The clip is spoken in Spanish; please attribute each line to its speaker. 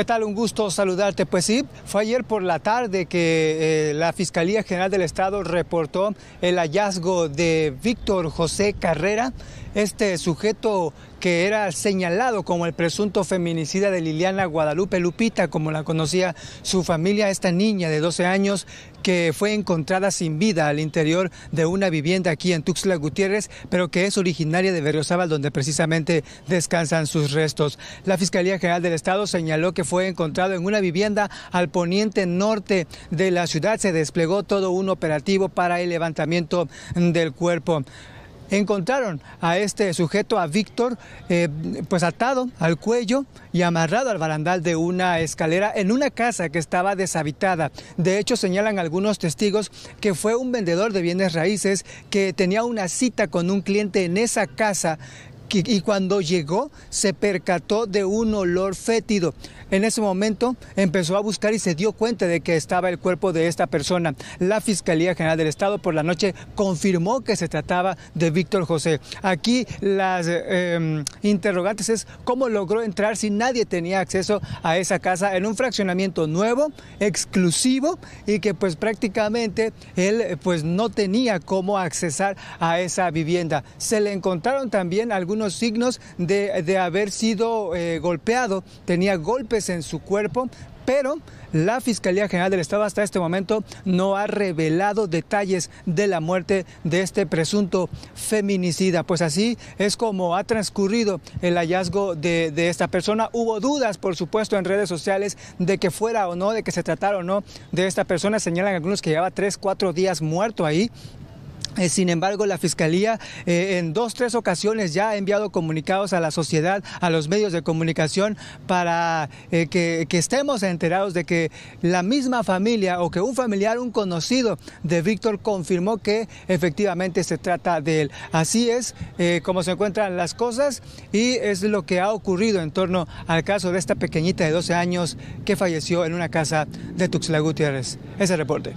Speaker 1: ¿Qué tal? Un gusto saludarte. Pues sí, fue ayer por la tarde que eh, la Fiscalía General del Estado reportó el hallazgo de Víctor José Carrera, este sujeto que era señalado como el presunto feminicida de Liliana Guadalupe Lupita, como la conocía su familia, esta niña de 12 años que fue encontrada sin vida al interior de una vivienda aquí en Tuxtla Gutiérrez, pero que es originaria de Berriozábal, donde precisamente descansan sus restos. La Fiscalía General del Estado señaló que fue encontrado en una vivienda al poniente norte de la ciudad. Se desplegó todo un operativo para el levantamiento del cuerpo encontraron a este sujeto, a Víctor, eh, pues atado al cuello y amarrado al barandal de una escalera en una casa que estaba deshabitada. De hecho, señalan algunos testigos que fue un vendedor de bienes raíces que tenía una cita con un cliente en esa casa y cuando llegó se percató de un olor fétido. En ese momento empezó a buscar y se dio cuenta de que estaba el cuerpo de esta persona. La Fiscalía General del Estado por la noche confirmó que se trataba de Víctor José. Aquí las em, interrogantes es cómo logró entrar si nadie tenía acceso a esa casa en un fraccionamiento nuevo, exclusivo y que pues prácticamente él pues no tenía cómo accesar a esa vivienda. Se le encontraron también algunos signos de, haber sido eh, golpeado, tenía golpes en su cuerpo, pero la Fiscalía General del Estado hasta este momento no ha revelado detalles de la muerte de este presunto feminicida. Pues así es como ha transcurrido el hallazgo de, de, esta persona. Hubo dudas, por supuesto, en redes sociales de que fuera o no, de que se tratara o no de esta persona. Señalan algunos que llevaba tres, cuatro días muerto ahí. Eh, sin embargo, la Fiscalía eh, en dos, tres ocasiones ya ha enviado comunicados a la sociedad, a los medios de comunicación, para eh, que, estemos enterados de que la misma familia o que un familiar, un conocido de Víctor confirmó que efectivamente se trata de él. Así es como se encuentran las cosas y es lo que ha ocurrido en torno al caso de esta pequeñita de 12 años que falleció en una casa de Tuxtla Gutiérrez. Ese reporte.